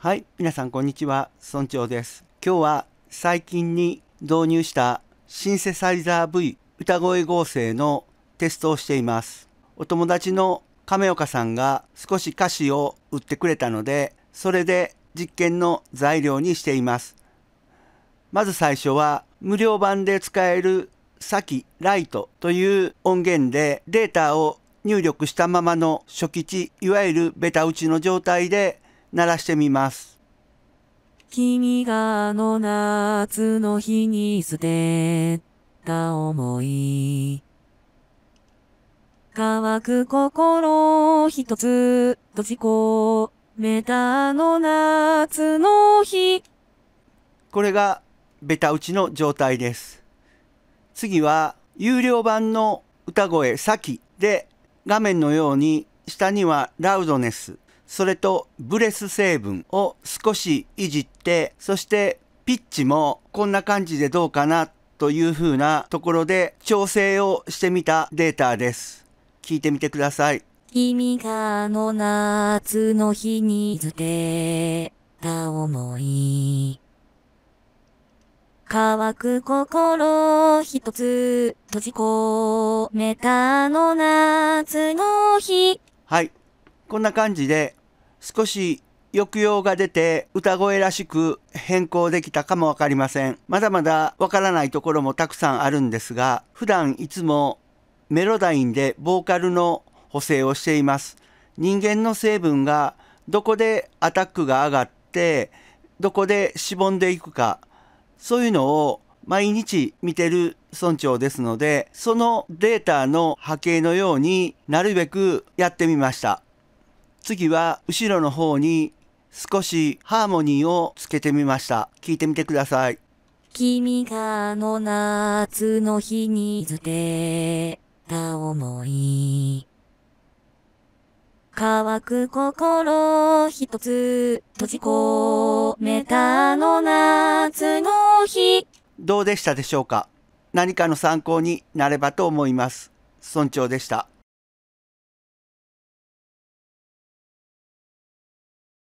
はい、皆さんこんにちは、村長です。今日は最近に導入したシンセサイザー V 歌声合成のテストをしています。お友達の亀岡さんが少し歌詞を売ってくれたので、それで実験の材料にしています。まず最初は無料版で使えるサキライトという音源でデータを入力したままの初期値、いわゆるベタ打ちの状態で鳴らしてみます。君があの夏の日に捨てた思い。乾く心一つ閉じ込めたあの夏の日。これがベタ打ちの状態です。次は有料版の歌声先で画面のように下にはラウドネスそれとブレス成分を少しいじって、そしてピッチもこんな感じでどうかなというふうなところで調整をしてみたデータです。聞いてみてください。君があの夏の日に捨てた思い。乾く心一つ閉じ込めたあの夏の日。はい。こんな感じで少し抑揚が出て歌声らしく変更できたかもわかりません。まだまだわからないところもたくさんあるんですが、普段いつもメロダインでボーカルの補正をしています。人間の成分がどこでアタックが上がって、どこでしぼんでいくか、そういうのを毎日見てる村長ですので、そのデータの波形のようになるべくやってみました。次は後ろの方に少しハーモニーをつけてみました。聞いてみてください。君がの夏の日に捨てた思い。乾く心一つ閉じ込めたの夏の日。どうでしたでしょうか何かの参考になればと思います。村長でした。